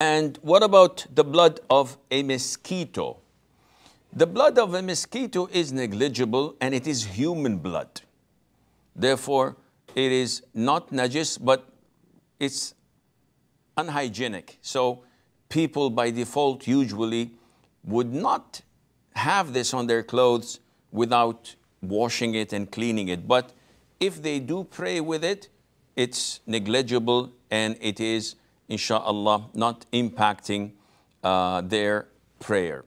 And what about the blood of a mosquito? The blood of a mosquito is negligible and it is human blood. Therefore, it is not najis, but it's unhygienic. So people by default usually would not have this on their clothes without washing it and cleaning it. But if they do pray with it, it's negligible and it is insha'Allah, not impacting uh, their prayer.